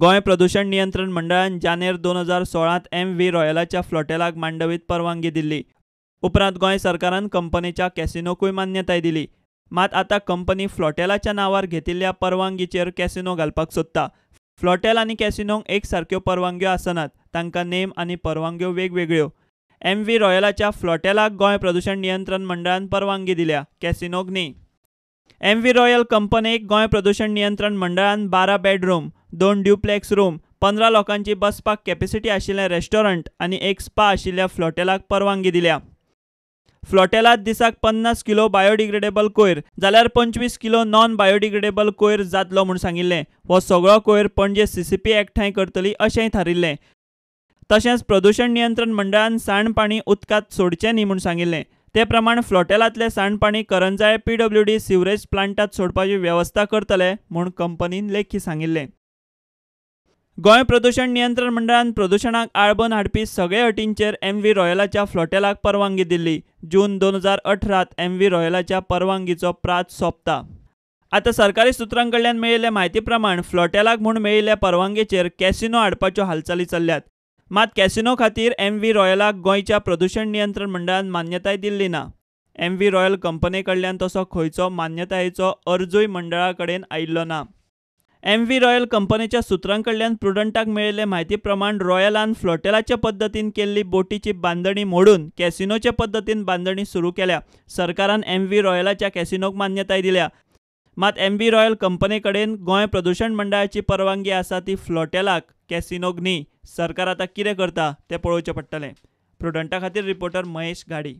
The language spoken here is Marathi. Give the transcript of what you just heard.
गोंय प्रदूषण नियंत्रण मंडळान जानेर दोन हजार सोळात एम व्ही रॉयलाच्या फ्लॉटेलाक मांडवीत परवानगी दिली उपरांत गोंय सरकारान कंपनीच्या कॅसिनोकूय मान्यताय दिली मात आतां कंपनी फ्लॉटेलाच्या नांवार घेतिल्ल्या परवानगीचेर कॅसिनो घालपाक सोदता फ्लॉटेल आनी कॅसिनोंक एक सारक्यो परवानग्यो आसनात तांकां नेम आनी परवानग्यो वेगवेगळ्यो एम व्ही रॉयलाच्या फ्लॉटेलाक गोंय प्रदूषण नियंत्रण मंडळान परवानगी दिल्या कॅसिनोक न्ही एम व्ही रॉयल कंपनीक गोंय प्रदूषण नियंत्रण मंडळान बारा बेडरूम दोन ड्युप्लेक्स रूम पंधरा लोकांची बसपाक कॅपेसिटी आशिल्ले रेस्टॉरंट आणि एक स्पा आशिल्ल्या फ्लॉटेलाक परवानगी दिल्या फ्लॉटेलात दिसाक पन्नास किलो बायोडिग्रेडेबल कोयर जाल्यार पंचवीस किलो नॉन बायोडिग्रेडेबल कोयर जातलो म्हूण सांगिल्लें हो सगळो कोयर पणजे सीसीपी सी एकठांय करतली अशेंय थारिल्लें तशेंच प्रदूषण नियंत्रण मंडळान सांडपाणी उदकांत सोडचें न्ही म्हूण सांगिल्लें ते प्रमाण फ्लॉटेलातले सांडपाणी Karanjale P W D sewerage प्लांटात सोडपाची व्यवस्था करतले म्हूण कंपनीन लेखी सांगिल्लें गोंय प्रदूषण नियंत्रण मंडळान प्रदूषणाक आळबन हाडपी सगळे अटींचेर एम व्ही रॉयलाच्या फ्लॉटेलाक परवानगी दिल्ली जून दोन हजार अठरात एम व्ही रॉयलाच्या परवानगीचो प्रात सोंपता आता सरकारी सूत्रांकडल्यान मेळिल्ले माहिती प्रमाण फ्लॉटेलाक म्हूण मेळिल्ल्या परवानगेचेर कॅसिनो हाडपाच्यो हालचाली चल्ल्यात मात कॅसिनो खातीर एम व्ही रॉयलाक गोंयच्या प्रदूषण नियंत्रण मंडळान मान्यताय दिल्ली ना एम व्ही रॉयल कंपनी कडल्यान तसो खंयचो मान्यतायेचो अर्जूय मंडळा कडेन आयिल्लो ना एम व्ही रॉयल कंपनीच्या सूत्रांकडल्यान प्रुडंटाक मेळिल्ले माहितीप्रमाण प्रमाण रॉयलान फ्लॉटेलाच्या पद्दतीन केल्ली बोटीची बांदणी मोडून कॅसिनोच्या पद्दतीन बांदणी सुरू केल्या सरकारान एम व्ही रॉयलाच्या कॅसिनोक मान्यताय दिल्या मात एम व्ही रॉयल कंपनी कडेन गोंय प्रदूषण मंडळाची परवानगी आसा ती फ्लॉटेलाक कॅसिनोक न्ही सरकार आता कितें करता तें पळोवचें पडटलें प्रुडंटा खातीर रिपोर्टर महेश गाडी